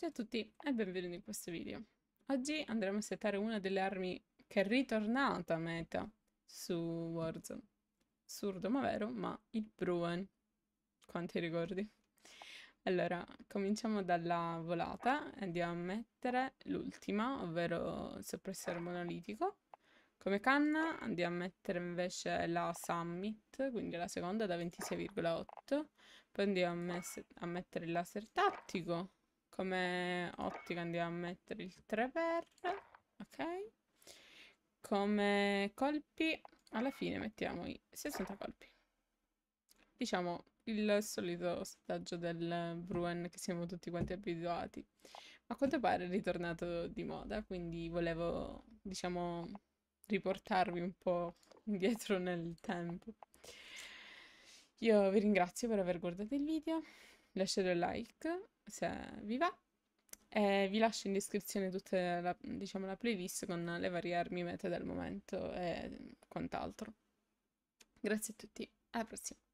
Ciao a tutti e benvenuti in questo video. Oggi andremo a settare una delle armi che è ritornata a meta su Warzone. Assurdo ma vero, ma il Bruin. Quanti ricordi? Allora, cominciamo dalla volata e andiamo a mettere l'ultima, ovvero il soppressore monolitico. Come canna andiamo a mettere invece la Summit, quindi la seconda da 26,8. Poi andiamo a, a mettere il laser tattico come ottica andiamo a mettere il 3 per, ok. Come colpi, alla fine mettiamo i 60 colpi. Diciamo il solito ostaggio del Bruen che siamo tutti quanti abituati. a quanto pare è ritornato di moda, quindi volevo, diciamo, riportarvi un po' indietro nel tempo. Io vi ringrazio per aver guardato il video, lasciate un like se vi va. E vi lascio in descrizione tutta la, diciamo, la playlist con le varie armi meta del momento e quant'altro. Grazie a tutti, alla prossima.